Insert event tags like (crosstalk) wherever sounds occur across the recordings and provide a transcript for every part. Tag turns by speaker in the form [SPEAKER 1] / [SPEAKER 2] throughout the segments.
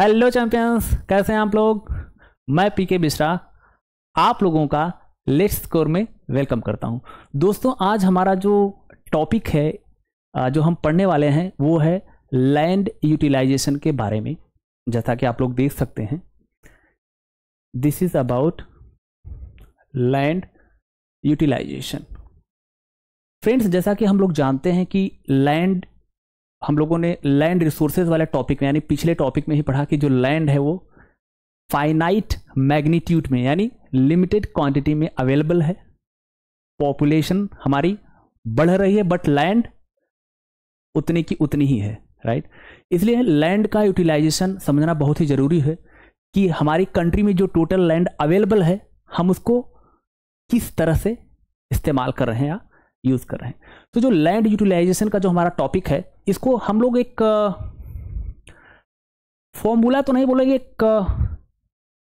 [SPEAKER 1] Hello champions कैसे हैं आप लोग मैं पी के मिश्रा आप लोगों का लेट स्कोर में वेलकम करता हूं दोस्तों आज हमारा जो टॉपिक है जो हम पढ़ने वाले हैं वो है लैंड यूटिलाइजेशन के बारे में जैसा कि आप लोग देख सकते हैं this is about land utilization friends जैसा कि हम लोग जानते हैं कि लैंड हम लोगों ने लैंड रिसोर्सेज वाले टॉपिक में यानी पिछले टॉपिक में ही पढ़ा कि जो लैंड है वो फाइनाइट मैग्नीट्यूड में यानी लिमिटेड क्वांटिटी में अवेलेबल है पॉपुलेशन हमारी बढ़ रही है बट लैंड उतनी की उतनी ही है राइट इसलिए लैंड का यूटिलाइजेशन समझना बहुत ही ज़रूरी है कि हमारी कंट्री में जो टोटल लैंड अवेलेबल है हम उसको किस तरह से इस्तेमाल कर रहे हैं या यूज़ कर रहे हैं तो जो लैंड यूटिलाइजेशन का जो हमारा टॉपिक है इसको हम लोग एक फॉर्मूला तो नहीं बोलेंगे एक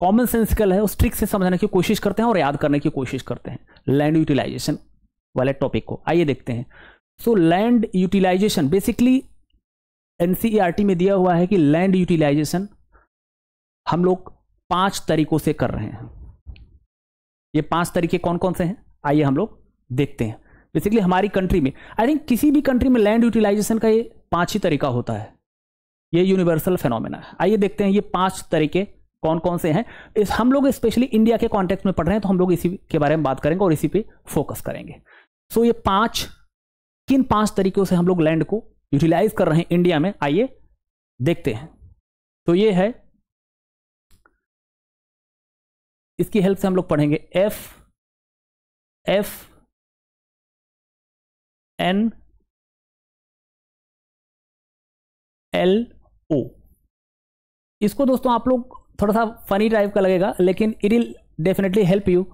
[SPEAKER 1] कॉमन सेंसिकल है उस ट्रिक से समझने की कोशिश करते हैं और याद करने की कोशिश करते हैं लैंड यूटिलाइजेशन वाले टॉपिक को आइए देखते हैं so land utilization basically NCERT में दिया हुआ है कि लैंड यूटिलाइजेशन हम लोग पांच तरीकों से कर रहे हैं ये पांच तरीके कौन कौन से हैं आइए हम लोग देखते हैं बेसिकली हमारी कंट्री में आई थिंक किसी भी कंट्री में लैंड यूटिलाइजेशन का ये पांच ही तरीका होता है ये यूनिवर्सल फेनोमेना है आइए देखते हैं ये पांच तरीके कौन कौन से हैं इस हम लोग स्पेशली इंडिया के कॉन्टेक्ट में पढ़ रहे हैं तो हम लोग इसी के बारे में बात करेंगे और इसी पे फोकस करेंगे सो so, ये पांच किन पांच तरीकों से हम लोग लैंड को यूटिलाइज कर रहे हैं इंडिया में आइए देखते हैं तो ये है इसकी हेल्प से हम लोग
[SPEAKER 2] पढ़ेंगे F F N L O
[SPEAKER 1] इसको दोस्तों आप लोग थोड़ा सा फनी टाइप का लगेगा लेकिन it will definitely help you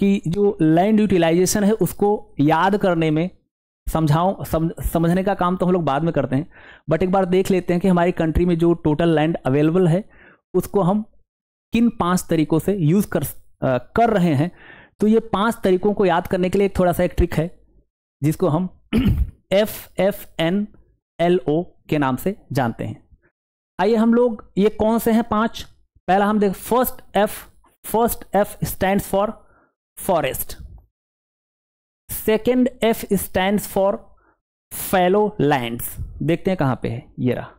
[SPEAKER 1] कि जो लैंड यूटिलाइजेशन है उसको याद करने में समझाओ सम, समझने का काम तो हम लोग बाद में करते हैं बट एक बार देख लेते हैं कि हमारी कंट्री में जो टोटल लैंड अवेलेबल है उसको हम किन पांच तरीकों से यूज़ कर आ, कर रहे हैं तो ये पांच तरीकों को याद करने के लिए थोड़ा सा एक ट्रिक है जिसको हम F F N L O के नाम से जानते हैं आइए हम लोग ये कौन से हैं पांच पहला हम देख first F first F stand for forest second F stand for fallow lands देखते हैं कहां पे है ये रहा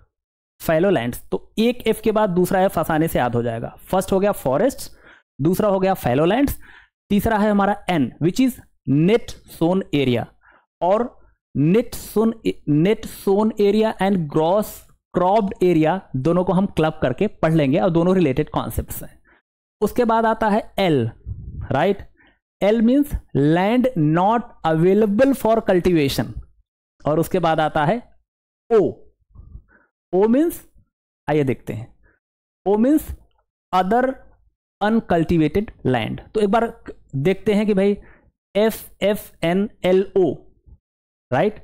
[SPEAKER 1] फैलो लैंड्स तो एक एफ के बाद दूसरा एफ आसानी से याद हो जाएगा फर्स्ट हो गया फॉरेस्ट दूसरा हो गया फैलो लैंड्स तीसरा है हमारा N which is net sown area और net sown net sown area and gross cropped area दोनों को हम क्लब करके पढ़ लेंगे और दोनों रिलेटेड कॉन्सेप्ट हैं उसके बाद आता है L right L means land not available for cultivation और उसके बाद आता है ओ ओ मीन्स आइए देखते हैं O means other uncultivated land तो एक बार देखते हैं कि भाई F F N L O right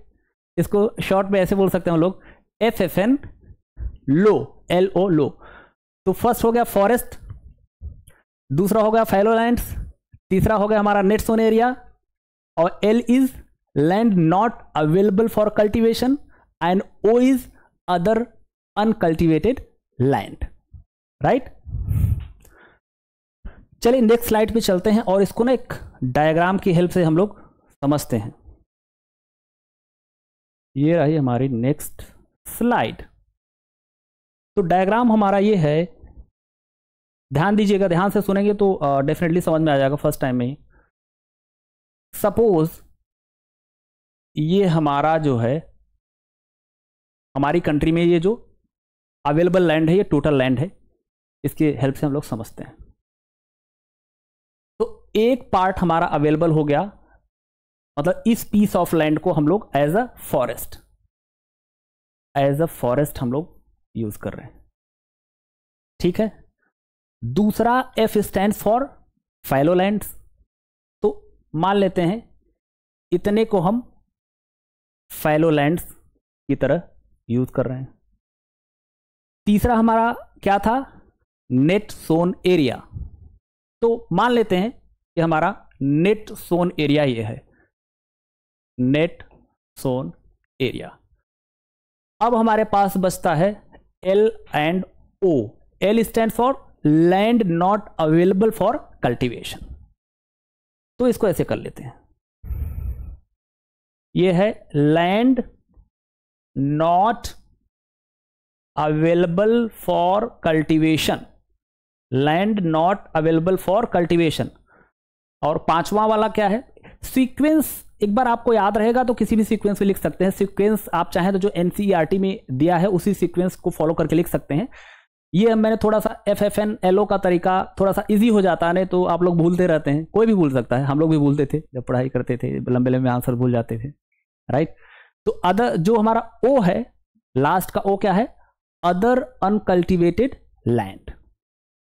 [SPEAKER 1] इसको शॉर्ट में ऐसे बोल सकते हैं हम लोग एफ एफ एन लो एल ओ लो तो फर्स्ट हो गया फॉरेस्ट दूसरा हो गया फैलोलैंड्स तीसरा हो गया हमारा नेट सोन एरिया और L is land not available for cultivation and O is other uncultivated land right चलिए नेक्स्ट स्लाइड पे चलते हैं और इसको ना एक डायग्राम की हेल्प से हम लोग समझते हैं ये रही हमारी नेक्स्ट स्लाइड तो डायग्राम हमारा ये है ध्यान दीजिएगा ध्यान से सुनेंगे तो डेफिनेटली समझ में आ जाएगा फर्स्ट टाइम में सपोज ये हमारा जो है हमारी कंट्री में ये जो अवेलेबल लैंड है ये टोटल लैंड है इसके हेल्प से हम लोग समझते हैं तो एक पार्ट हमारा अवेलेबल हो गया मतलब इस पीस ऑफ लैंड को हम लोग as a forest as a forest हम लोग यूज कर रहे हैं ठीक है दूसरा एफ स्टैंड फॉर फैलोलैंड तो मान लेते हैं इतने को हम फैलोलैंड की तरह यूज कर रहे हैं तीसरा हमारा क्या था नेट सोन एरिया तो मान लेते हैं कि हमारा नेट सोन एरिया ये है नेट सोन एरिया अब हमारे पास बचता है L and O L stand for land not available for cultivation तो इसको ऐसे कर लेते हैं ये है land not available for cultivation land not available for cultivation और पांचवा वाला क्या है सीक्वेंस एक बार आपको याद रहेगा तो किसी भी सीक्वेंस में लिख सकते हैं सीक्वेंस आप चाहें तो जो एनसीईआरटी e में दिया है उसी सीक्वेंस को फॉलो करके लिख सकते हैं ये मैंने थोड़ा सा F F N L O का तरीका थोड़ा सा इजी हो जाता है तो आप लोग भूलते रहते हैं कोई भी भूल सकता है हम लोग भी भूलते थे जब पढ़ाई करते थे लंबे लंबे आंसर भूल जाते थे राइट तो अदर जो हमारा ओ है लास्ट का ओ क्या है अदर अनकल्टिवेटेड लैंड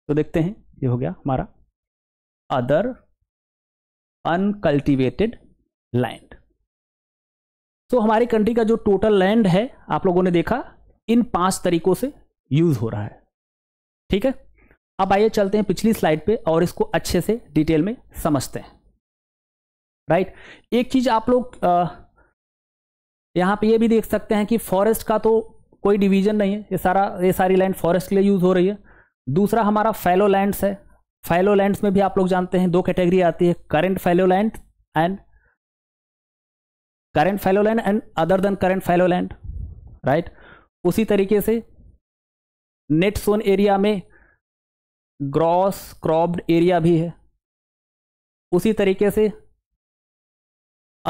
[SPEAKER 1] तो देखते हैं ये हो गया हमारा अदर अनकल्टिवेटेड लैंड तो हमारी कंट्री का जो टोटल लैंड है आप लोगों ने देखा इन पांच तरीकों से यूज हो रहा है ठीक है अब आइए चलते हैं पिछली स्लाइड पे और इसको अच्छे से डिटेल में समझते हैं राइट एक चीज आप लोग यहां पे ये भी देख सकते हैं कि फॉरेस्ट का तो कोई डिवीजन नहीं है ये सारा ये सारी लैंड फॉरेस्ट के लिए यूज हो रही है दूसरा हमारा फैलो लैंड्स है फैलो लैंड्स में भी आप लोग जानते हैं दो कैटेगरी आती है current fallow land and current fallow land and other than current fallow land right उसी तरीके से नेट सोन एरिया में ग्रॉस क्रॉप्ड एरिया भी है उसी तरीके से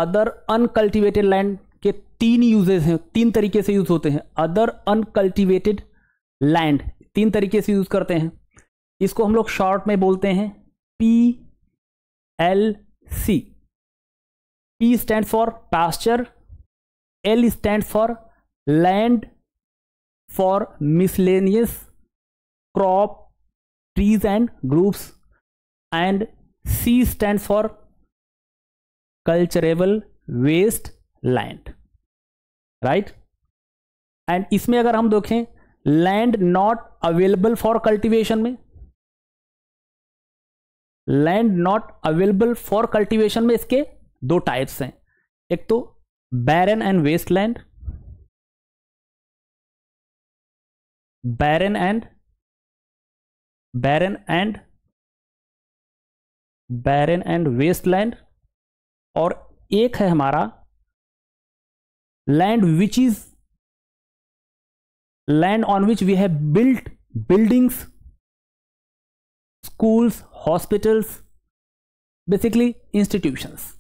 [SPEAKER 1] अदर अनकल्टिवेटेड लैंड के तीन यूजेस हैं तीन तरीके से यूज होते हैं अदर अनकल्टिवेटेड लैंड तीन तरीके से यूज करते हैं इसको हम लोग शॉर्ट में बोलते हैं P L C P stand for pasture L stand for land for miscellaneous crop trees and groups and C stand for culturable waste land right and इसमें अगर हम देखें land not available for cultivation में land not available for cultivation में इसके दो types हैं एक तो barren and wasteland barren and
[SPEAKER 2] barren and barren
[SPEAKER 1] and wasteland और एक है हमारा land which is land on which we have built buildings schools hospitals basically institutions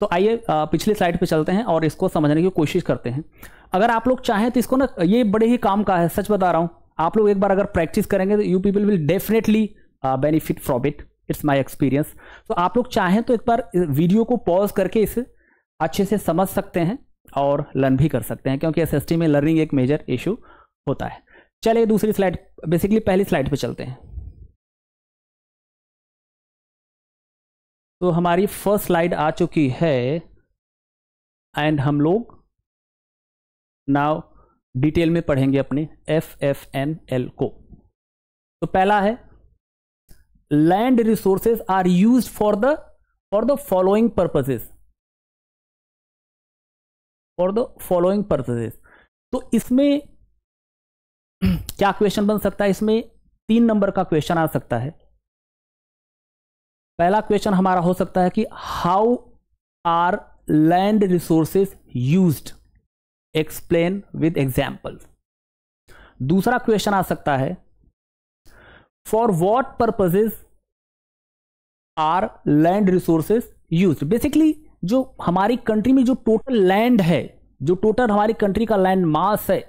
[SPEAKER 1] तो आइए पिछले स्लाइड पे चलते हैं और इसको समझने की कोशिश करते हैं अगर आप लोग चाहें तो इसको ना ये बड़े ही काम का है सच बता रहा हूँ आप लोग एक बार अगर प्रैक्टिस करेंगे तो you people will definitely benefit from it it's my experience तो आप लोग चाहें तो एक बार वीडियो को पॉज करके इसे अच्छे से समझ सकते हैं और लर्न भी कर सकते हैं क्योंकि एस में लर्निंग एक मेजर इशू होता है चलिए दूसरी स्लाइड बेसिकली पहली स्लाइड पर चलते हैं तो हमारी फर्स्ट स्लाइड आ चुकी है एंड हम लोग नाउ डिटेल में पढ़ेंगे अपने एफ एफ एन एल को तो पहला है land resources are use for the for the following purposes for the following purposes तो इसमें (clears throat) क्या क्वेश्चन बन सकता है इसमें तीन नंबर का क्वेश्चन आ सकता है पहला क्वेश्चन हमारा हो सकता है कि how are land resources use explain with example दूसरा क्वेश्चन आ सकता है for what purposes are land resources use basically जो हमारी कंट्री में जो टोटल लैंड है जो टोटल हमारी कंट्री का लैंड मास है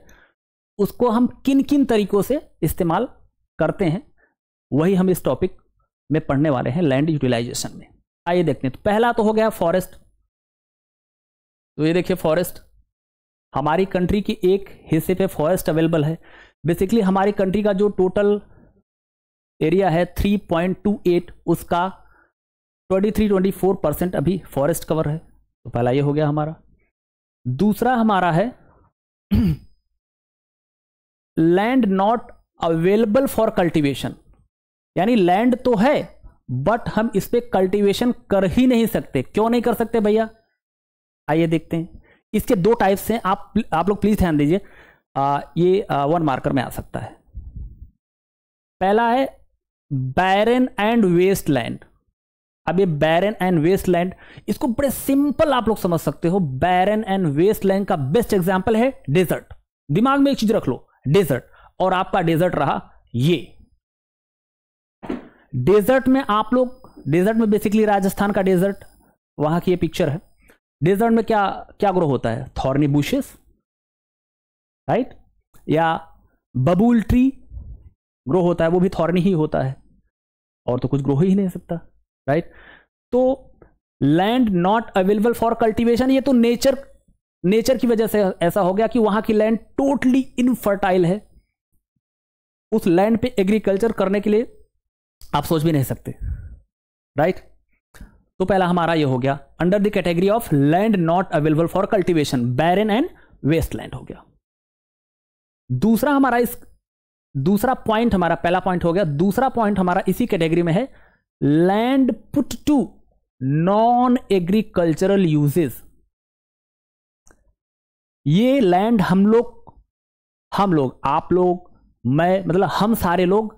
[SPEAKER 1] उसको हम किन किन तरीकों से इस्तेमाल करते हैं वही हम इस टॉपिक में पढ़ने वाले हैं लैंड यूटिलाइजेशन में आइए देखते हैं तो पहला तो हो गया फॉरेस्ट तो ये देखिए फॉरेस्ट हमारी कंट्री की एक हिस्से पे फॉरेस्ट अवेलेबल है बेसिकली हमारी कंट्री का जो टोटल एरिया है 3.28 उसका 23-24 परसेंट अभी फॉरेस्ट कवर है तो पहला ये हो गया हमारा दूसरा हमारा है land not available for cultivation यानी लैंड तो है बट हम इस पर कल्टिवेशन कर ही नहीं सकते क्यों नहीं कर सकते भैया आइए देखते हैं इसके दो टाइप्स हैं आप आप लोग प्लीज़ ध्यान दीजिए ये आ, वन मार्कर में आ सकता है पहला है बैरन एंड वेस्ट लैंड अब ये बैरन एंड वेस्ट लैंड इसको बड़े सिंपल आप लोग समझ सकते हो बैरन एंड वेस्ट लैंड का बेस्ट एग्जाम्पल है डेजर्ट दिमाग में एक चीज रख लो डेजर्ट और आपका डेजर्ट रहा ये डेजर्ट में आप लोग डेजर्ट में बेसिकली राजस्थान का डेजर्ट वहां की ये पिक्चर है डेजर्ट में क्या क्या ग्रो होता है थॉर्नी बुशेस राइट या बबूल ट्री ग्रो होता है वो भी थॉर्नी ही होता है और तो कुछ ग्रो ही नहीं सकता राइट तो land not available for cultivation ये तो नेचर नेचर की वजह से ऐसा हो गया कि वहां की लैंड टोटली इनफर्टाइल है उस लैंड पे एग्रीकल्चर करने के लिए आप सोच भी नहीं सकते राइट तो पहला हमारा ये हो गया under the category of land not available for cultivation barren and waste land हो गया दूसरा हमारा इस दूसरा पॉइंट हमारा पहला पॉइंट हो गया दूसरा पॉइंट हमारा इसी कैटेगरी में है land put to non agricultural uses ये लैंड हम लोग हम लोग आप लोग मैं मतलब हम सारे लोग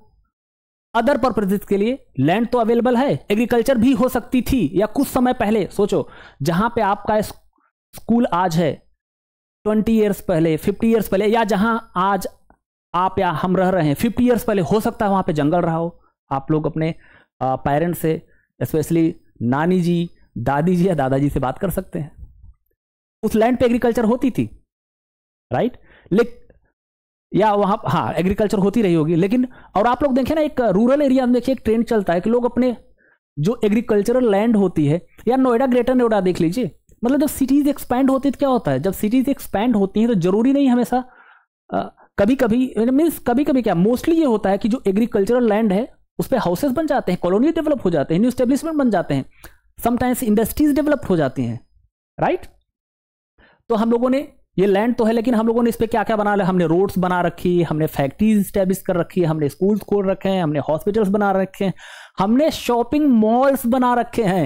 [SPEAKER 1] अदर पर्पजेज के लिए लैंड तो अवेलेबल है एग्रीकल्चर भी हो सकती थी या कुछ समय पहले सोचो जहां पे आपका स्कूल आज है ट्वेंटी ईयर्स पहले फिफ्टी ईयर्स पहले या जहां आज आप या हम रह रहे हैं फिफ्टी ईयर्स पहले हो सकता है वहां पे जंगल रहा हो आप लोग अपने पेरेंट्स से स्पेशली नानी जी दादी जी या दादाजी से बात कर सकते हैं उस लैंड पे एग्रीकल्चर होती थी राइट लेकिन या वहाँ हाँ एग्रीकल्चर होती रही होगी लेकिन और आप लोग देखें ना एक रूरल एरिया में देखिए एक ट्रेंड चलता है कि लोग अपने जो एग्रीकल्चरल लैंड होती है या नोएडा ग्रेटर नोएडा देख लीजिए मतलब जब सिटीज़ एक्सपैंड होती है तो क्या होता है जब सिटीज़ एक्सपैंड होती हैं तो ज़रूरी नहीं हमेशा कभी कभी मीन्स कभी कभी क्या मोस्टली ये होता है कि जो एग्रीकल्चरल लैंड है उस पर हाउसेज बन जाते हैं कॉलोनी डेवलप हो जाते हैं न्यू स्टेब्लिशमेंट बन जाते हैं समटाइम्स इंडस्ट्रीज डेवलप हो जाती हैं राइट तो हम लोगों ने ये लैंड तो है लेकिन हम लोगों ने इस पर क्या क्या बना लिया हमने रोड्स बना रखी हमने फैक्ट्रीज स्टैब्लिश कर रखी हमने स्कूल्स खोल रखे हैं हमने हॉस्पिटल्स बना रखे हैं हमने शॉपिंग मॉल्स बना रखे हैं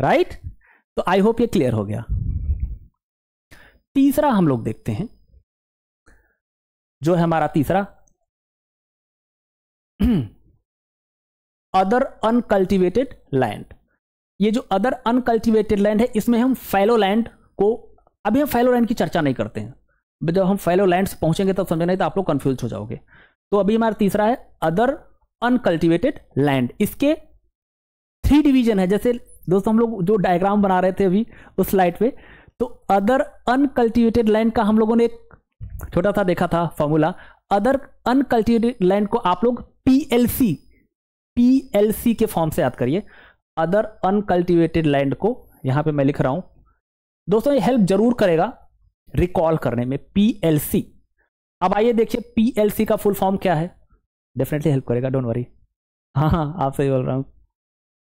[SPEAKER 1] राइट तो आई होप ये क्लियर हो गया तीसरा हम लोग देखते हैं जो है हमारा तीसरा अदर अनकल्टिवेटेड लैंड ये जो अदर अनकल्टिवेटेड लैंड है इसमें हम फैलो लैंड को अभी हम फैलोलैंड की चर्चा नहीं करते हैं जब हम लैंड पहुंचेंगे तब समझे नहीं तो आप लोग कन्फ्यूज हो जाओगे तो अभी हमारा तीसरा है अदर अनकल्टिवेटेड लैंड इसके थ्री डिवीजन है जैसे दोस्तों हम लोग जो डायग्राम बना रहे थे अभी उस स्लाइड पे तो अदर अनकल्टिवेटेड लैंड का हम लोगों ने एक छोटा सा देखा था फॉर्मूला अदर अनकल्टिवेटेड लैंड को आप लोग पीएलसी पीएलसी के फॉर्म से याद करिए अदर अनकल्टिवेटेड लैंड को यहां पे मैं लिख रहा हूं दोस्तों ये हेल्प जरूर करेगा रिकॉल करने में पीएलसी अब आइए देखिए पीएलसी का फुल फॉर्म क्या है डेफिनेटली हेल्प करेगा डोंट वरी हाँ हाँ आप सही बोल रहा हूं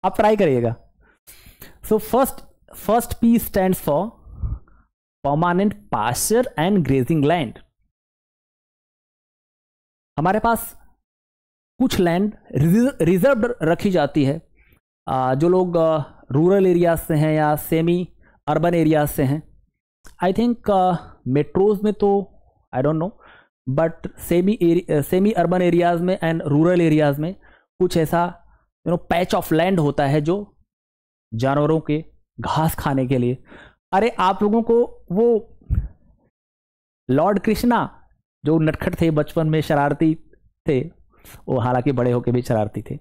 [SPEAKER 1] आप ट्राई करिएगा so first first P stand for permanent pasture and grazing land हमारे पास कुछ लैंड रिजर्व रखी जाती है जो लोग रूरल एरिया से हैं या सेमी अर्बन एरियाज से हैं आई थिंक मेट्रोज में तो I don't know but semi semi urban areas में एंड रूरल एरियाज में कुछ ऐसा you know patch of land होता है जो जानवरों के घास खाने के लिए अरे आप लोगों को वो लॉर्ड कृष्णा जो नटखट थे बचपन में शरारती थे वो हालांकि बड़े होके भी शरारती थे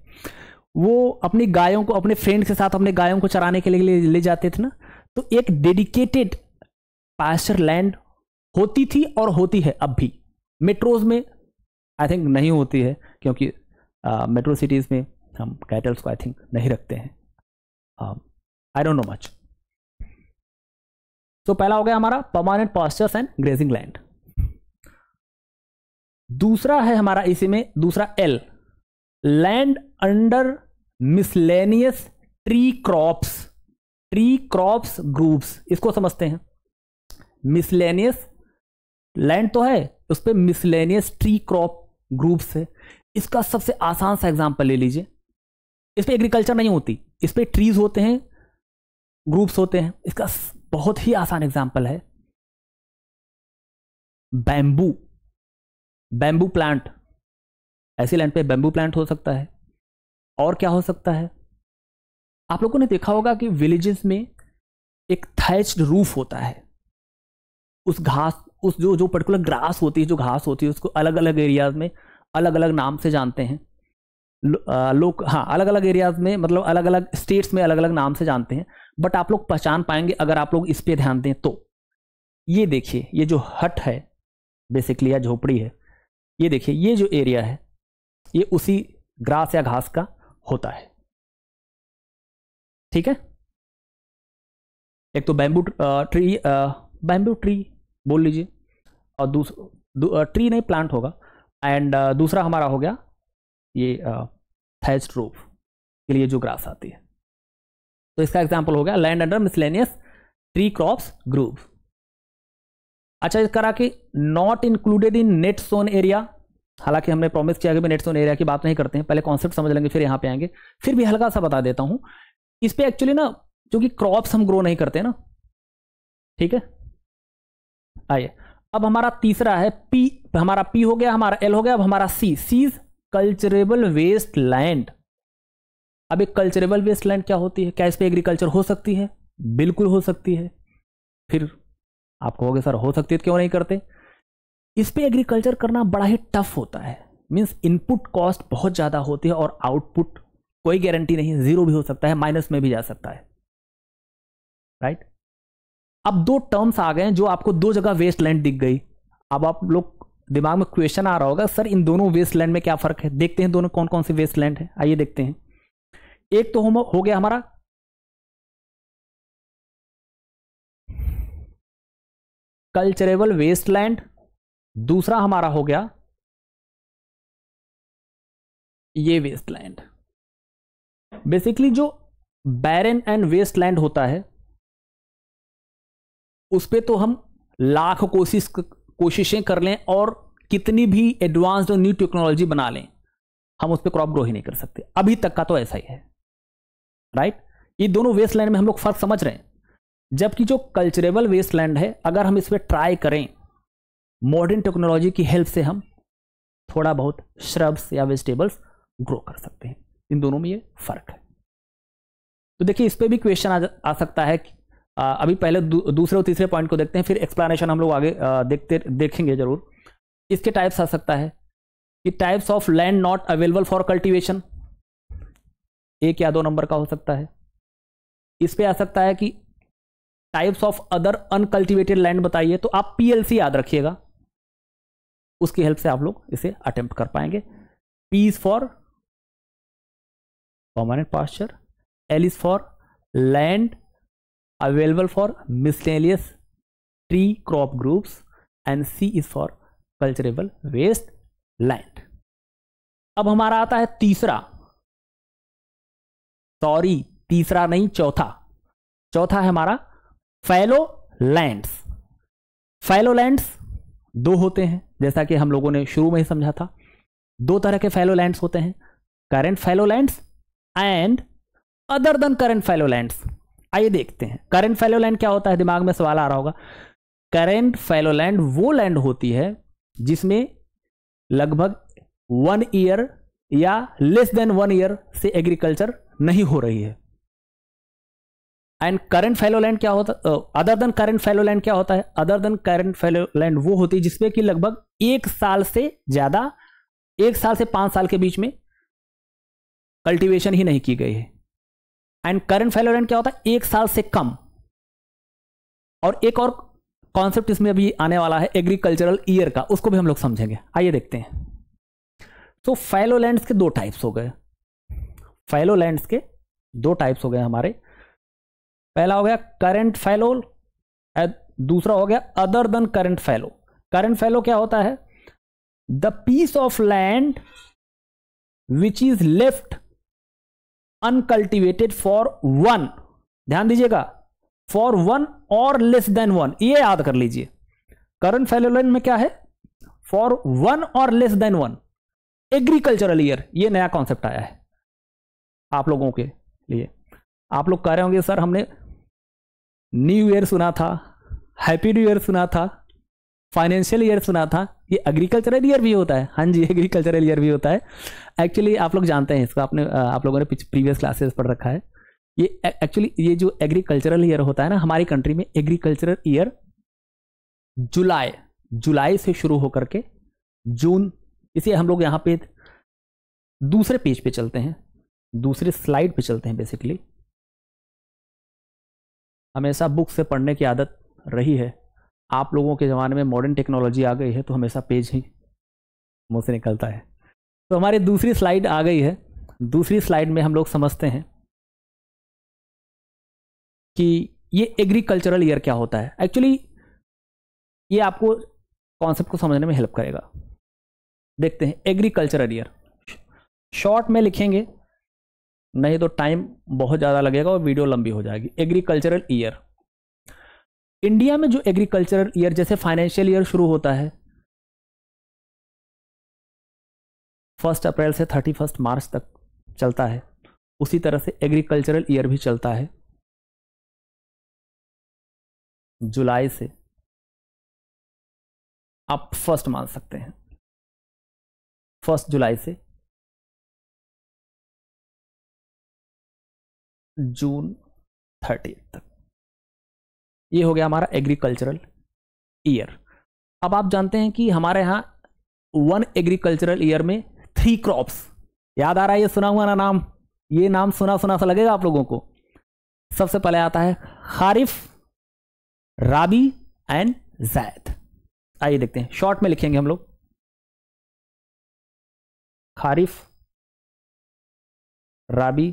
[SPEAKER 1] वो अपनी गायों को अपने फ्रेंड के साथ अपने गायों को चराने के लिए ले जाते थे ना तो एक डेडिकेटेड पास्चर लैंड होती थी और होती है अब भी मेट्रोज में आई थिंक नहीं होती है क्योंकि मेट्रो सिटीज़ में हम कैटल्स को आई थिंक नहीं रखते हैं आई डोंट नो मच तो पहला हो गया हमारा permanent pastures and grazing land दूसरा है हमारा इसी में दूसरा L land under miscellaneous tree crops tree crops groups इसको समझते हैं मिसलेनियस लैंड तो है उस पर मिसलेनियस ट्री क्रॉप ग्रुप्स है इसका सबसे आसान सा एग्जाम्पल ले लीजिए इस पर एग्रीकल्चर नहीं होती इस पर ट्रीज होते हैं ग्रुप्स होते हैं इसका बहुत ही आसान एग्जाम्पल है बैम्बू बैम्बू प्लांट ऐसी लैंड पे बैम्बू प्लांट हो सकता है और क्या हो सकता है आप लोगों ने देखा होगा कि विलेजेस में एक थैच्ड रूफ होता है उस घास उस जो जो पर्टिकुलर ग्रास होती है जो घास होती है उसको अलग अलग एरियाज में अलग अलग नाम से जानते हैं लोग हाँ अलग अलग एरियाज में मतलब अलग अलग स्टेट्स में अलग अलग नाम से जानते हैं बट आप लोग पहचान पाएंगे अगर आप लोग इस पर ध्यान दें तो ये देखिए ये जो हट है बेसिकली या झोपड़ी है ये देखिए ये जो एरिया है ये उसी ग्रास या घास का होता है ठीक है एक तो बैम्बू ट्री बैम्बू ट्री बोल लीजिए और दूसरा ट्री नहीं प्लांट होगा एंड दूसरा हमारा हो गया ये थैस्ट्रोफ के लिए जो ग्रास आती है तो इसका एग्जाम्पल हो गया land under miscellaneous tree crops group अच्छा इस करा कि not included in net sown area हालांकि हमने प्रॉमिस किया कि नेट सोन एरिया की बात नहीं करते हैं पहले कॉन्सेप्ट समझ लेंगे फिर यहां पे आएंगे फिर भी हल्का सा बता देता हूं इस पर एक्चुअली ना जो कि क्रॉप्स हम ग्रो नहीं करते ना ठीक है आइए अब हमारा तीसरा है पी हमारा पी हो गया हमारा एल हो गया अब हमारा C C's culturable waste land अब एक कल्चरेबल वेस्ट लैंड क्या होती है क्या इस पर एग्रीकल्चर हो सकती है बिल्कुल हो सकती है फिर आप कहोगे सर हो सकती है तो क्यों नहीं करते इस पर एग्रीकल्चर करना बड़ा ही टफ होता है मीन्स इनपुट कॉस्ट बहुत ज़्यादा होती है और आउटपुट कोई गारंटी नहीं जीरो भी हो सकता है माइनस में भी जा सकता है राइट right? अब दो टर्म्स आ गए जो आपको दो जगह वेस्ट लैंड दिख गई अब आप लोग दिमाग में क्वेश्चन आ रहा होगा सर इन दोनों वेस्ट लैंड में क्या फर्क है देखते हैं दोनों कौन कौन से वेस्ट लैंड है आइए देखते हैं एक तो हम हो गया हमारा
[SPEAKER 2] कल्चरेबल वेस्टलैंड दूसरा हमारा हो गया ये वेस्टलैंड बेसिकली जो
[SPEAKER 1] बैरन एंड वेस्ट लैंड होता है उस पर तो हम लाख कोशिश कोशिशें कर लें और कितनी भी एडवांस्ड और न्यू टेक्नोलॉजी बना लें हम उस पर क्रॉप ग्रो ही नहीं कर सकते अभी तक का तो ऐसा ही है राइट ये दोनों वेस्ट लैंड में हम लोग फर्क समझ रहे हैं जबकि जो कल्चरेबल वेस्ट लैंड है अगर हम इस पर ट्राई करें मॉडर्न टेक्नोलॉजी की हेल्प से हम थोड़ा बहुत श्रब्स या वेजिटेबल्स ग्रो कर सकते हैं इन दोनों में ये फ़र्क है तो देखिए इस पर भी क्वेश्चन आ, आ सकता है आ, अभी पहले दू, दूसरे और तीसरे पॉइंट को देखते हैं फिर एक्सप्लेनेशन हम लोग आगे आ, देखते देखेंगे ज़रूर इसके टाइप्स आ सकता है कि types of land not available for cultivation एक या दो नंबर का हो सकता है इस पर आ सकता है कि types of other uncultivated land बताइए तो आप पीएलसी याद रखिएगा उसकी हेल्प से आप लोग इसे अटेम्प्ट कर पाएंगे P's for permanent pasture l is for land available for miscellaneous tree crop groups and c is for culturable waste land अब हमारा आता है तीसरा सॉरी तीसरा नहीं चौथा चौथा है हमारा फैलो लैंड्स फैलो लैंड्स दो होते हैं जैसा कि हम लोगों ने शुरू में ही समझा था दो तरह के फैलो लैंड्स होते हैं current fallow lands and other than current fallow land आइए देखते हैं करेंट फेलोलैंड क्या होता है दिमाग में सवाल आ रहा होगा करेंट फेलोलैंड वो लैंड होती है जिसमें लगभग वन ईयर या लेस देन वन ईयर से एग्रीकल्चर नहीं हो रही है एंड करंट फेलोलैंड क्या होता अदर देन करंट फेलोलैंड क्या होता है अदर देन करंट फेलोलैंड वो होती है जिसमें कि लगभग एक साल से ज़्यादा एक साल से पांच साल के बीच में कल्टीवेशन ही नहीं की गई है एंड करंट फैलोरेंट क्या होता है एक साल से कम और एक और कॉन्सेप्ट इसमें अभी आने वाला है एग्रीकल्चरल ईयर का उसको भी हम लोग समझेंगे आइए देखते हैं तो फैलोलैंड्स के दो टाइप्स हो गए फैलोलैंड्स के दो टाइप्स हो गए हमारे पहला हो गया करंट फैलोल दूसरा हो गया other than current fallow current fallow क्या होता है the piece of land which is left uncultivated for one ध्यान दीजिएगा फॉर वन और लेस देन वन ये याद कर लीजिए करंट फेलोलाइन में क्या है फॉर वन और less than one agricultural year ये नया कॉन्सेप्ट आया है आप लोगों के लिए आप लोग कह रहे होंगे सर हमने न्यू ईयर सुना था हैप्पी न्यू ईयर सुना था फाइनेंशियल ईयर सुना था ये एग्रीकल्चरल ईयर भी होता है हाँ जी एग्रीकल्चरल ईयर भी होता है एक्चुअली आप लोग जानते हैं इसको आपने आप लोगों ने प्रीवियस क्लासेस पढ़ रखा है ये एक्चुअली ये जो एग्रीकल्चरल ईयर होता है ना हमारी कंट्री में एग्रीकल्चरल ईयर जुलाई जुलाई से शुरू होकर के जून इसे हम लोग यहाँ पे दूसरे पेज पे चलते हैं दूसरे स्लाइड पे चलते हैं बेसिकली हमेशा बुक से पढ़ने की आदत रही है आप लोगों के ज़माने में मॉडर्न टेक्नोलॉजी आ गई है तो हमेशा पेज ही मुँह से निकलता है तो हमारी दूसरी स्लाइड आ गई है दूसरी स्लाइड में हम लोग समझते हैं कि ये एग्रीकल्चरल ईयर क्या होता है एक्चुअली ये आपको कॉन्सेप्ट को समझने में हेल्प करेगा देखते हैं एग्रीकल्चरल ईयर शॉर्ट में लिखेंगे नहीं तो टाइम बहुत ज़्यादा लगेगा और वीडियो लंबी हो जाएगी एग्रीकल्चरल ईयर इंडिया में जो एग्रीकल्चरल ईयर जैसे फाइनेंशियल ईयर शुरू होता है फर्स्ट अप्रैल से थर्टी फर्स्ट मार्च तक चलता है उसी तरह से एग्रीकल्चरल ईयर भी चलता है जुलाई से
[SPEAKER 2] आप फर्स्ट मान सकते हैं फर्स्ट जुलाई से जून
[SPEAKER 1] थर्टी तक ये हो गया हमारा एग्रीकल्चरल ईयर अब आप जानते हैं कि हमारे यहाँ वन एग्रीकल्चरल ईयर में थ्री क्रॉप्स याद आ रहा है ये सुना हुआ ना नाम ये नाम सुना सुना सा लगेगा आप लोगों को सबसे पहले आता है खारिफ राबी एंड
[SPEAKER 2] जैद आइए देखते हैं शॉर्ट में लिखेंगे हम लोग खारिफ राबी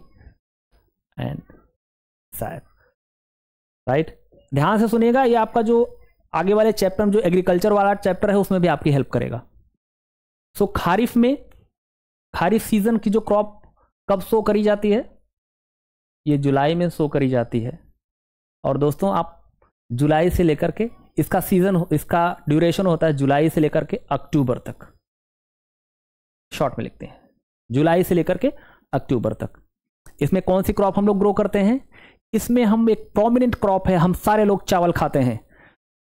[SPEAKER 2] एंड
[SPEAKER 1] जैद राइट ध्यान से सुनिएगा ये आपका जो आगे वाले चैप्टर में जो एग्रीकल्चर वाला चैप्टर है उसमें भी आपकी हेल्प करेगा सो so, खारिफ में खारिफ सीजन की जो क्रॉप कब शो करी जाती है ये जुलाई में शो करी जाती है और दोस्तों आप जुलाई से लेकर के इसका सीज़न इसका ड्यूरेशन होता है जुलाई से लेकर के अक्टूबर तक शॉर्ट में लिखते हैं जुलाई से लेकर के अक्टूबर तक इसमें कौन सी क्रॉप हम लोग ग्रो करते हैं इसमें हम एक प्रोमिनेंट क्रॉप है हम सारे लोग चावल खाते हैं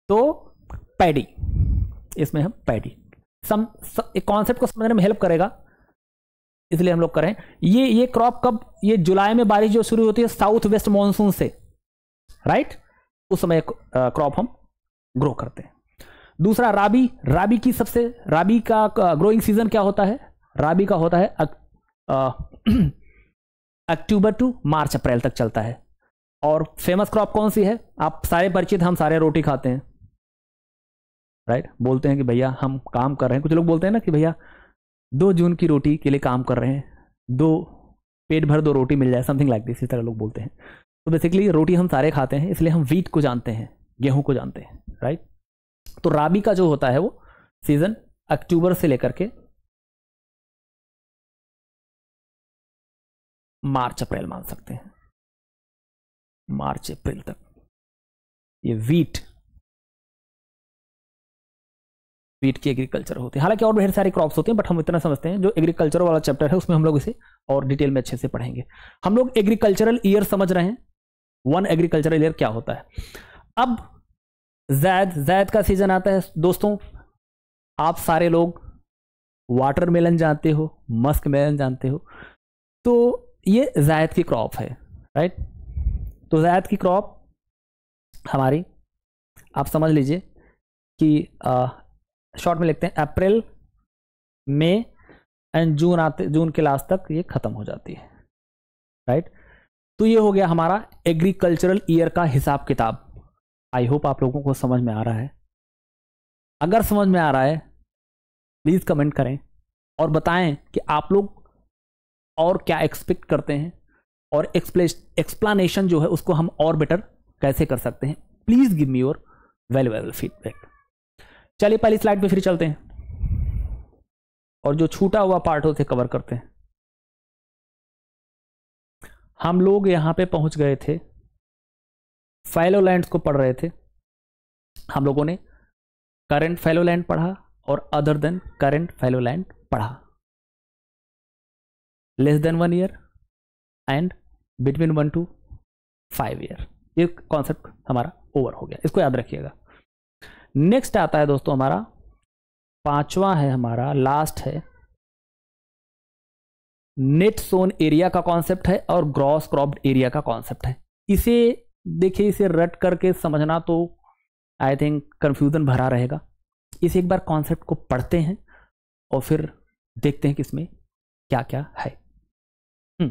[SPEAKER 1] तो पैडी इसमें हम पैडी सम एक कॉन्सेप्ट को समझने में हेल्प करेगा इसलिए हम लोग करें ये ये क्रॉप कब ये जुलाई में बारिश जो शुरू होती है साउथ वेस्ट मानसून से राइट उस समय क्रॉप हम ग्रो करते हैं दूसरा राबी राबी की सबसे राबी का ग्रोइंग सीजन क्या होता है राबी का होता है (clears throat) अक्टूबर टू मार्च अप्रैल तक चलता है और फेमस क्रॉप कौन सी है आप सारे परिचित हम सारे रोटी खाते हैं राइट बोलते हैं कि भैया हम काम कर रहे हैं कुछ लोग बोलते हैं ना कि भैया दो जून की रोटी के लिए काम कर रहे हैं दो पेट भर दो रोटी मिल जाए समथिंग लाइक दिस इस तरह लोग बोलते हैं तो बेसिकली रोटी हम सारे खाते हैं इसलिए हम वीट को जानते हैं गेहूं को जानते हैं राइट तो राबी का जो होता है वो सीजन अक्टूबर से लेकर के
[SPEAKER 2] मार्च अप्रैल मान सकते हैं मार्च अप्रैल तक ये वीट
[SPEAKER 1] वीट की एग्रीकल्चर होती है हालांकि और ढेर सारे क्रॉप्स होते हैं बट हम इतना समझते हैं जो एग्रीकल्चर वाला चैप्टर है उसमें हम लोग इसे और डिटेल में अच्छे से पढ़ेंगे हम लोग एग्रीकल्चरल ईयर समझ रहे हैं वन एग्रीकल्चरल ईयर क्या होता है अब जैद जैद का सीजन आता है दोस्तों आप सारे लोग वाटर मेलन जानते हो मस्क मेलन जानते हो तो ये जायद की क्रॉप है राइट तो ज़ैद की क्रॉप हमारी आप समझ लीजिए कि शॉर्ट में लिखते हैं अप्रैल मई एंड जून आते जून के लास्ट तक ये ख़त्म हो जाती है राइट तो ये हो गया हमारा एग्रीकल्चरल ईयर का हिसाब किताब आई होप आप लोगों को समझ में आ रहा है अगर समझ में आ रहा है प्लीज़ कमेंट करें और बताएं कि आप लोग और क्या एक्सपेक्ट करते हैं और एक्सप्लेनेशन जो है उसको हम और बेटर कैसे कर सकते हैं please give me your valuable feedback चलिए पहली स्लाइड पे फिर चलते हैं और जो छूटा हुआ पार्ट होते उसे कवर करते हैं हम लोग यहां पे पहुंच गए थे फेलोलैंड्स को पढ़ रहे थे हम लोगों ने करंट फेलोलैंड पढ़ा और अदर देन करंट फेलोलैंड पढ़ा less than one year and between one two five year ये कॉन्सेप्ट हमारा ओवर हो गया इसको याद रखिएगा नेक्स्ट आता है दोस्तों हमारा पांचवा है हमारा लास्ट है नेट सोन एरिया का कॉन्सेप्ट है और ग्रॉस क्रॉप्ड एरिया का कॉन्सेप्ट है इसे देखिए इसे रट करके समझना तो आई थिंक कन्फ्यूज़न भरा रहेगा इस एक बार कॉन्सेप्ट को पढ़ते हैं और फिर देखते हैं कि इसमें क्या क्या है हम्म।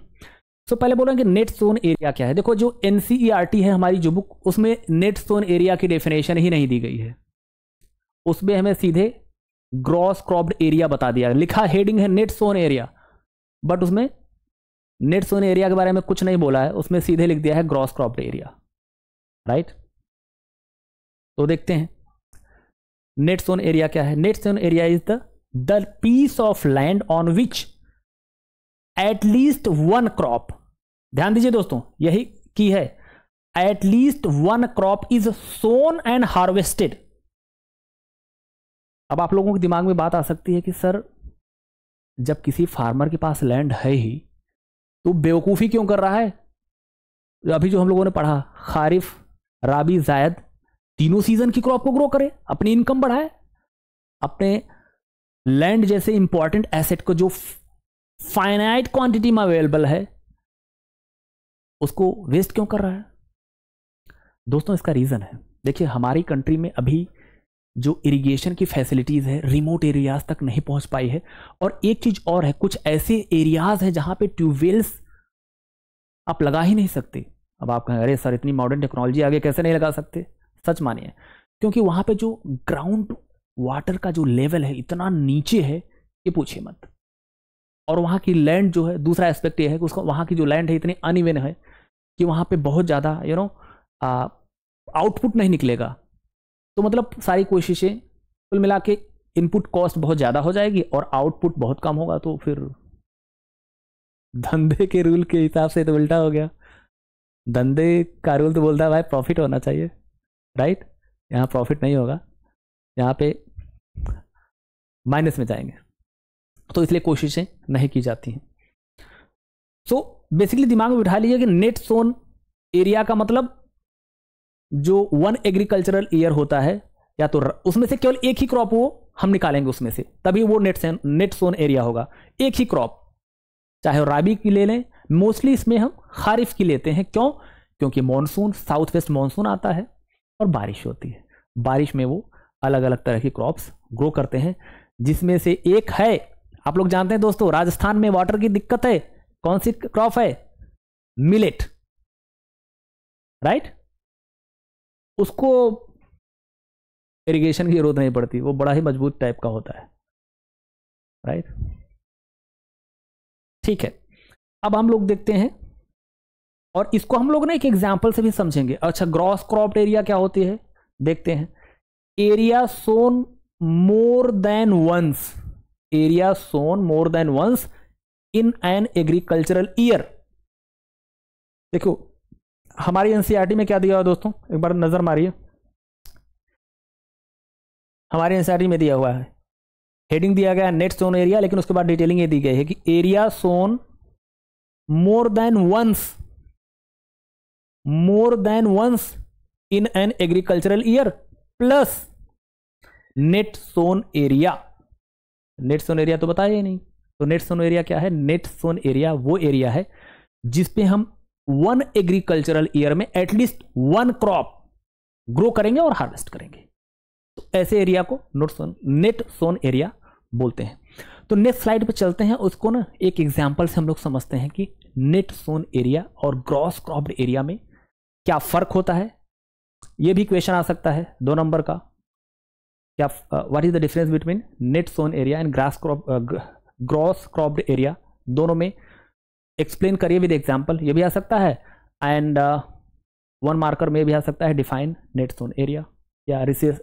[SPEAKER 1] सो पहले बोला कि नेट सोन एरिया क्या है देखो जो एन e है हमारी जो बुक उसमें नेट सोन एरिया की डेफिनेशन ही नहीं दी गई है उसमें हमें सीधे ग्रॉस क्रॉप्ड एरिया बता दिया लिखा हेडिंग है नेट सोन एरिया बट उसमें नेट सोन एरिया के बारे में कुछ नहीं बोला है उसमें सीधे लिख दिया है ग्रॉस क्रॉप्ड एरिया राइट तो देखते हैं नेट सोन एरिया क्या है net sown area is the piece of land on which at least one crop ध्यान दीजिए दोस्तों यही की है at least one crop is sown and harvested अब आप लोगों के दिमाग में बात आ सकती है कि सर जब किसी फार्मर के पास लैंड है ही तो बेवकूफ़ी क्यों कर रहा है अभी जो हम लोगों ने पढ़ा खारिफ राबी जायद तीनों सीजन की क्रॉप को ग्रो करे अपनी इनकम बढ़ाए अपने लैंड जैसे इंपॉर्टेंट एसेट को जो फाइनाइट क्वांटिटी में अवेलेबल है उसको वेस्ट क्यों कर रहा है दोस्तों इसका रीज़न है देखिए हमारी कंट्री में अभी जो इरिगेशन की फैसिलिटीज़ है रिमोट एरियाज़ तक नहीं पहुंच पाई है और एक चीज़ और है कुछ ऐसे एरियाज़ है जहां पे ट्यूबवेल्स आप लगा ही नहीं सकते अब आप कहें अरे सर इतनी मॉडर्न टेक्नोलॉजी आगे कैसे नहीं लगा सकते सच मानिए क्योंकि वहां पर जो ग्राउंड वाटर का जो लेवल है इतना नीचे है ये पूछिए मत और वहाँ की लैंड जो है दूसरा एस्पेक्ट ये है कि उसको वहाँ की जो लैंड है इतनी अनइवन है कि वहाँ पे बहुत ज़्यादा यू नो आउटपुट नहीं निकलेगा तो मतलब सारी कोशिशें कुल मिला के इनपुट कॉस्ट बहुत ज़्यादा हो जाएगी और आउटपुट बहुत कम होगा तो फिर धंधे के रूल के हिसाब से तो उल्टा हो गया धंधे का रूल तो बोलता है भाई प्रॉफिट होना चाहिए राइट यहाँ प्रॉफिट नहीं होगा यहाँ पे माइनस में जाएंगे तो इसलिए कोशिशें नहीं की जाती हैं सो बेसिकली दिमाग में बिठा लीजिए कि नेट सोन एरिया का मतलब जो वन एग्रीकल्चरल ईयर होता है या तो उसमें से केवल एक ही क्रॉप हो हम निकालेंगे उसमें से तभी वो नेट सेन नेट सोन एरिया होगा एक ही क्रॉप चाहे राबी की ले लें मोस्टली इसमें हम खारिफ की लेते हैं क्यों क्योंकि मानसून साउथ वेस्ट मानसून आता है और बारिश होती है बारिश में वो अलग अलग तरह की क्रॉप्स ग्रो करते हैं जिसमें से एक है आप लोग जानते हैं दोस्तों राजस्थान में वाटर की दिक्कत है कौन सी क्रॉप है मिलेट राइट उसको इरिगेशन की जरूरत नहीं पड़ती वो बड़ा ही मजबूत टाइप का होता है राइट ठीक है अब हम लोग देखते हैं और इसको हम लोग ना एक एग्जाम्पल से भी समझेंगे अच्छा ग्रॉस क्रॉप एरिया क्या होती है देखते हैं area sown more than once area sown more than once in an agricultural year देखो हमारी एनसीईआरटी e में क्या दिया हुआ दोस्तों एक बार नजर मारिए हमारी एनसीईआरटी e में दिया हुआ है हेडिंग दिया गया नेट सोन एरिया लेकिन उसके बाद डिटेलिंग ये दी गई है कि area sown more than once more than once in an agricultural year plus net sown area net sown area तो बताया ही नहीं तो नेट सोन एरिया क्या है नेट सोन एरिया वो एरिया है जिसपे हम वन एग्रीकल्चरल ईयर में एटलीस्ट वन क्रॉप ग्रो करेंगे और हार्वेस्ट करेंगे तो ऐसे एरिया को not sown net sown area बोलते हैं तो नेक्स्ट स्लाइड पे चलते हैं उसको ना एक एग्जाम्पल से हम लोग समझते हैं कि नेट सोन एरिया और ग्रॉस क्रॉप एरिया में क्या फ़र्क होता है ये भी क्वेश्चन आ सकता है दो नंबर का या what is the difference between net sown area and gross crop gross cropped area दोनों में एक्सप्लेन करिए विद एग्जांपल ये भी आ सकता है एंड वन मार्कर में भी आ सकता है डिफाइन नेट सोन एरिया या रिसेस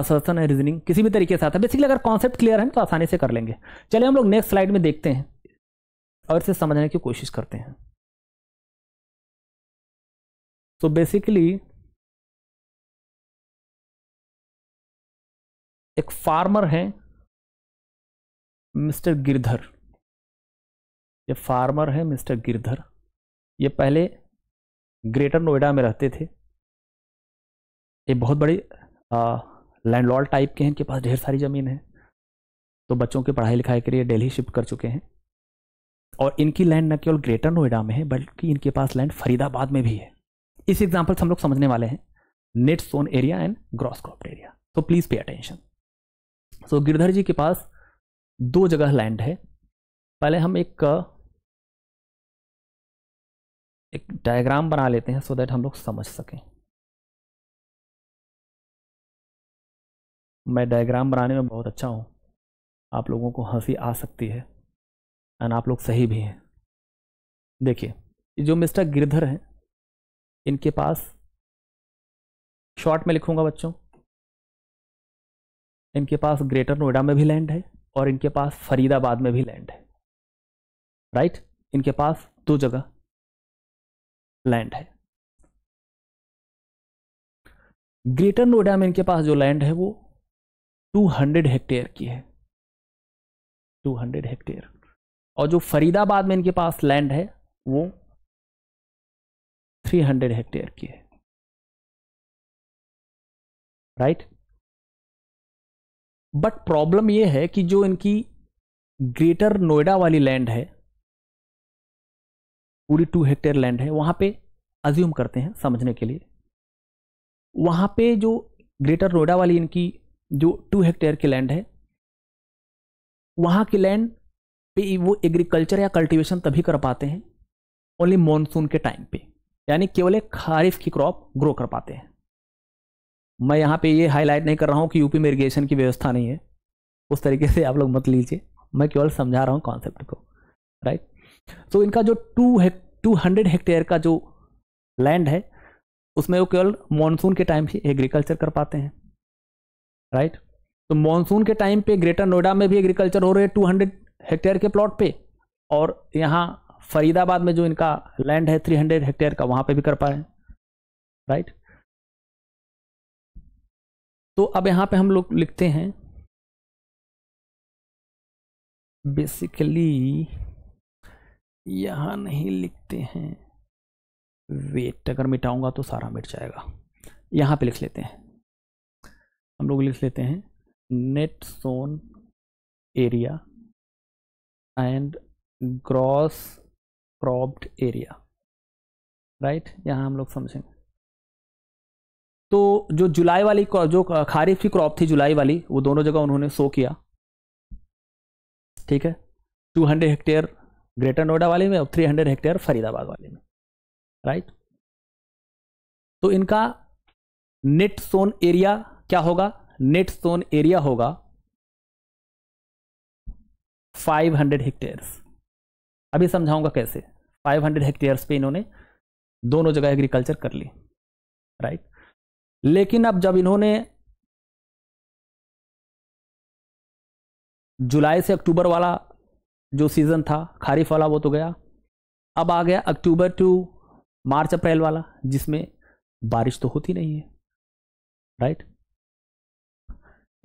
[SPEAKER 1] असर्सन एंड रीजनिंग किसी भी तरीके से आता है बेसिकली अगर कॉन्सेप्ट क्लियर है तो आसानी से कर लेंगे चलिए हम लोग नेक्स्ट स्लाइड में देखते हैं और इसे समझने की कोशिश करते हैं
[SPEAKER 2] सो बेसिकली एक फार्मर हैं मिस्टर गिरधर
[SPEAKER 1] ये फार्मर हैं मिस्टर गिरधर ये पहले ग्रेटर नोएडा में रहते थे ये बहुत बड़े लैंडलॉर्ड टाइप के हैं इनके पास ढेर सारी ज़मीन है तो बच्चों की पढ़ाई लिखाई के लिए दिल्ली शिफ्ट कर चुके हैं और इनकी लैंड न केवल ग्रेटर नोएडा में है बल्कि इनके पास लैंड फरीदाबाद में भी है इस एग्जाम्पल से हम लोग समझने वाले हैं net sown area and gross crop area तो please pay attention so so, Girdhar ji के पास दो जगह लैंड है
[SPEAKER 2] पहले हम एक एक डायग्राम बना लेते हैं सो so दैट हम लोग समझ सकें
[SPEAKER 1] मैं डायग्राम बनाने में बहुत अच्छा हूँ आप लोगों को हंसी आ सकती है एंड आप लोग सही भी हैं देखिए जो मिस्टर गिरधर हैं इनके पास शॉर्ट में लिखूंगा बच्चों इनके पास ग्रेटर नोएडा में भी लैंड है और इनके पास फरीदाबाद में भी लैंड है राइट इनके पास दो जगह
[SPEAKER 2] लैंड है ग्रेटर नोएडा में इनके पास जो
[SPEAKER 1] लैंड है वो 200 हेक्टेयर की है 200 हेक्टेयर और जो फरीदाबाद में इनके पास लैंड है वो
[SPEAKER 2] 300 हेक्टेयर की है राइट
[SPEAKER 1] बट प्रॉब्लम ये है कि जो इनकी ग्रेटर नोएडा वाली लैंड है पूरी टू हेक्टेयर लैंड है वहाँ पे अज्यूम करते हैं समझने के लिए वहाँ पे जो ग्रेटर नोएडा वाली इनकी जो टू हेक्टेयर की लैंड है वहाँ की लैंड पे वो एग्रीकल्चर या कल्टीवेशन तभी कर पाते हैं ओनली मानसून के टाइम पे यानी केवल एक खारिफ की क्रॉप ग्रो कर पाते हैं मैं यहाँ पे ये हाईलाइट नहीं कर रहा हूँ कि यूपी में इरीगेशन की व्यवस्था नहीं है उस तरीके से आप लोग मत लीजिए मैं केवल समझा रहा हूँ कॉन्सेप्ट को राइट तो इनका जो टू टू हंड्रेड हेक्टेयर का जो लैंड है उसमें वो केवल मानसून के टाइम ही एग्रीकल्चर कर पाते हैं राइट तो मानसून के टाइम पे ग्रेटर नोएडा में भी एग्रीकल्चर हो रहे हैं टू हंड्रेड हेक्टेयर के प्लॉट पे और यहाँ फरीदाबाद में जो इनका लैंड है थ्री हंड्रेड हेक्टेयर का वहाँ पे भी कर पाए राइट
[SPEAKER 2] तो अब यहाँ पे हम लोग लिखते हैं
[SPEAKER 1] बेसिकली यहाँ नहीं लिखते हैं वेट अगर मिटाऊंगा तो सारा मिट जाएगा यहाँ पे लिख लेते हैं हम लोग लिख लेते हैं net sown area and gross cropped area right यहाँ हम लोग समझेंगे तो जो जुलाई वाली जो खारीफ की क्रॉप थी जुलाई वाली वो दोनों जगह उन्होंने सो किया ठीक है 200 हेक्टेयर ग्रेटर नोएडा वाले में और 300 हेक्टेयर फरीदाबाद वाले में राइट तो इनका नेट सोन एरिया क्या होगा नेट सोन एरिया होगा 500 हेक्टेयर्स अभी समझाऊंगा कैसे 500 हेक्टेयर्स पे इन्होंने दोनों जगह एग्रीकल्चर कर ली राइट लेकिन अब जब इन्होंने जुलाई से अक्टूबर वाला जो सीज़न था खारिफ वाला वो तो गया अब आ गया अक्टूबर टू मार्च अप्रैल वाला जिसमें बारिश तो होती नहीं है राइट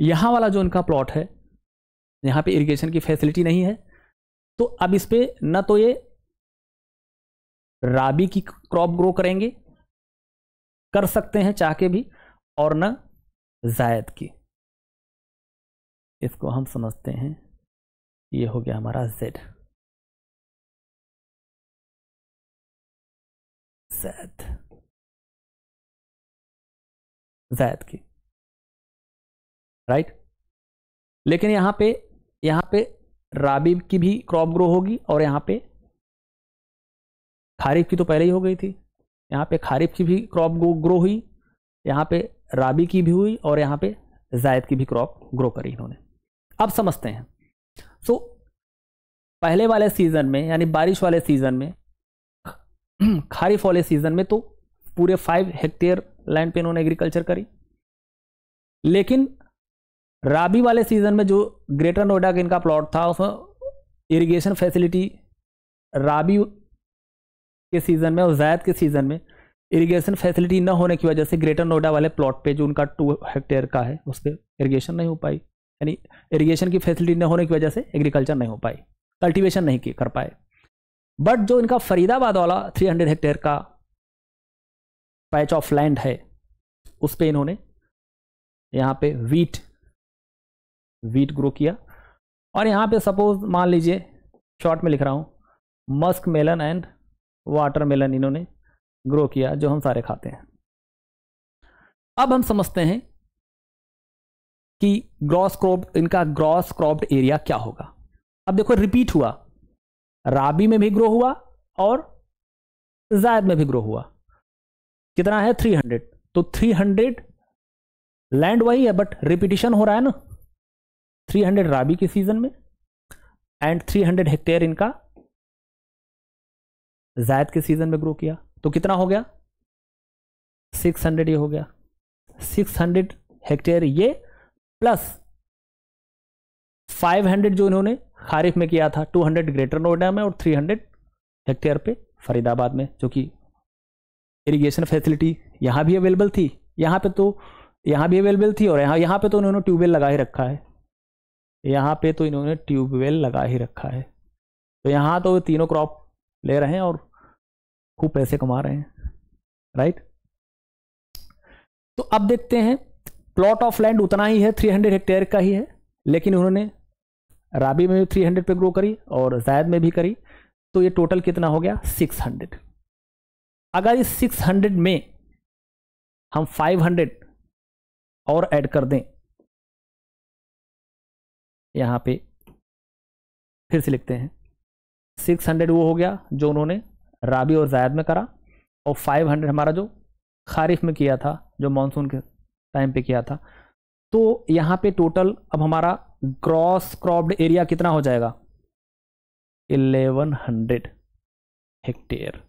[SPEAKER 1] यहां वाला जो इनका प्लॉट है यहां पे इरिगेशन की फैसिलिटी नहीं है तो अब इस पर न तो ये राबी की क्रॉप ग्रो करेंगे कर सकते हैं चाह के भी और न जायद
[SPEAKER 2] की इसको हम समझते हैं ये हो गया हमारा जेड जैद जैद की
[SPEAKER 1] राइट लेकिन यहां पे यहां पे राबी की भी क्रॉप ग्रो होगी और यहां पे खारिफ की तो पहले ही हो गई थी यहाँ पे खारिफ की भी क्रॉप ग्रो हुई यहाँ पे राबी की भी हुई और यहाँ पे जायद की भी क्रॉप ग्रो करी इन्होंने अब समझते हैं सो so, पहले वाले सीज़न में यानी बारिश वाले सीज़न में (clears throat) खारिफ वाले सीज़न में तो पूरे फाइव हेक्टेयर लैंड पे इन्होंने एग्रीकल्चर करी लेकिन राबी वाले सीज़न में जो ग्रेटर नोएडा का इनका प्लॉट था उसमें इरीगेशन फैसिलिटी राबी के सीज़न में और ज़ायद के सीज़न में इरिगेशन फैसिलिटी न होने की वजह से ग्रेटर नोएडा वाले प्लॉट पे जो उनका टू हेक्टेयर का है उस पर इरीगेशन नहीं हो पाई यानी इरीगेशन की फैसिलिटी न होने की वजह से एग्रीकल्चर नहीं हो पाई कल्टीवेशन नहीं कर पाए बट जो इनका फरीदाबाद वाला थ्री हंड्रेड हेक्टेयर का पैच ऑफ लैंड है उस पर इन्होंने यहाँ पे वीट वीट ग्रो किया और यहाँ पे सपोज मान लीजिए शॉर्ट में लिख रहा हूँ मस्क मेलन एंड वाटरमेलन इन्होंने ग्रो किया जो हम सारे खाते हैं अब हम समझते हैं कि ग्रॉस क्रॉप इनका ग्रॉस क्रॉप्ड एरिया क्या होगा अब देखो रिपीट हुआ राबी में भी ग्रो हुआ और जायद में भी ग्रो हुआ कितना है 300 तो 300 लैंड वही है बट रिपीटिशन हो रहा है ना 300 राबी के सीजन में एंड 300 हेक्टेयर इनका जायद के सीज़न में ग्रो किया तो कितना हो गया 600 ये हो गया 600 हेक्टेयर ये प्लस 500 जो इन्होंने खारिफ में किया था 200 ग्रेटर नोएडा में और 300 हेक्टेयर पे फरीदाबाद में जो कि इरीगेशन फैसिलिटी यहां भी अवेलेबल थी यहां पे तो यहां भी अवेलेबल थी और यहां यहां पे तो इन्होंने ट्यूबवेल लगा ही रखा है यहां पे तो इन्होंने ट्यूबवेल लगा ही रखा है तो यहां तो तीनों क्रॉप ले रहे हैं और खूब पैसे कमा रहे हैं राइट तो अब देखते हैं प्लॉट ऑफ लैंड उतना ही है 300 हेक्टेयर का ही है लेकिन उन्होंने राबी में भी 300 पे ग्रो करी और जायद में भी करी तो ये टोटल कितना हो गया 600 अगर इस 600 में हम 500 और ऐड कर
[SPEAKER 2] दें यहां पे फिर से
[SPEAKER 1] लिखते हैं सिक्स हंड्रेड वो हो गया जो उन्होंने राबी और जायद में करा और फाइव हंड्रेड हमारा जो खारिफ में किया था जो मानसून के टाइम पे किया था तो यहाँ पे टोटल अब हमारा ग्रॉस क्रॉप्ड एरिया कितना हो जाएगा 1100 हेक्टेयर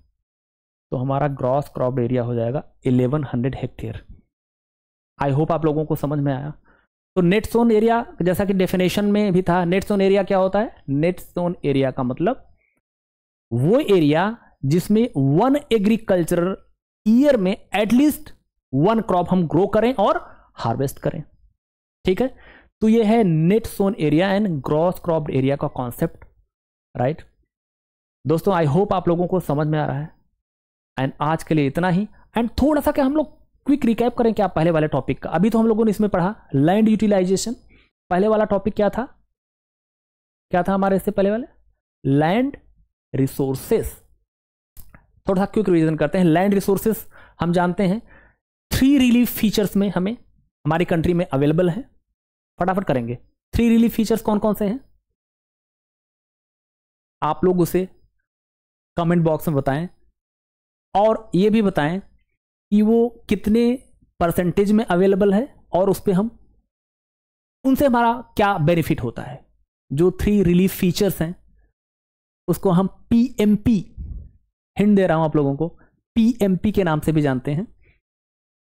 [SPEAKER 1] तो हमारा ग्रॉस क्रॉप्ड एरिया हो जाएगा 1100 हेक्टेयर आई होप आप लोगों को समझ में आया तो नेट सोन एरिया जैसा कि डेफिनेशन में भी था नेट सोन एरिया क्या होता है नेट सोन एरिया का मतलब वो एरिया जिसमें वन एग्रीकल्चर ईयर में एटलीस्ट वन क्रॉप हम ग्रो करें और हार्वेस्ट करें ठीक है तो ये है net sown area and gross crop area का कॉन्सेप्ट राइट दोस्तों आई होप आप लोगों को समझ में आ रहा है एंड आज के लिए इतना ही एंड थोड़ा सा क्या हम लोग क्विक रिकैप करें क्या पहले वाले टॉपिक का अभी तो हम लोगों ने इसमें पढ़ा लैंड यूटिलाइजेशन पहले वाला टॉपिक क्या था क्या था हमारे इससे पहले वाले लैंड रिसोर्सेस थोड़ा सा क्विक रिविजन करते हैं लैंड रिसोर्सेस हम जानते हैं थ्री रिलीफ फीचर्स में हमें हमारी कंट्री में अवेलेबल है फटाफट करेंगे थ्री रिलीफ फीचर्स कौन कौन से हैं आप लोग उसे कमेंट बॉक्स में बताएं और ये भी बताएं कि वो कितने परसेंटेज में अवेलेबल है और उस पर हम उनसे हमारा क्या बेनिफिट होता है जो थ्री रिलीफ फीचर्स हैं उसको हम पीएमपी हिंट दे रहा हूं आप लोगों को पीएमपी के नाम से भी जानते हैं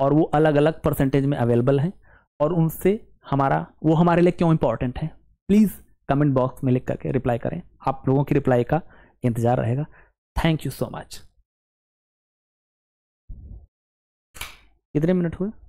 [SPEAKER 1] और वो अलग अलग परसेंटेज में अवेलेबल हैं और उनसे हमारा वो हमारे लिए क्यों इंपॉर्टेंट है प्लीज़ कमेंट बॉक्स में लिख करके रिप्लाई करें आप लोगों की रिप्लाई का इंतज़ार रहेगा थैंक यू सो मच
[SPEAKER 2] कितने मिनट हुए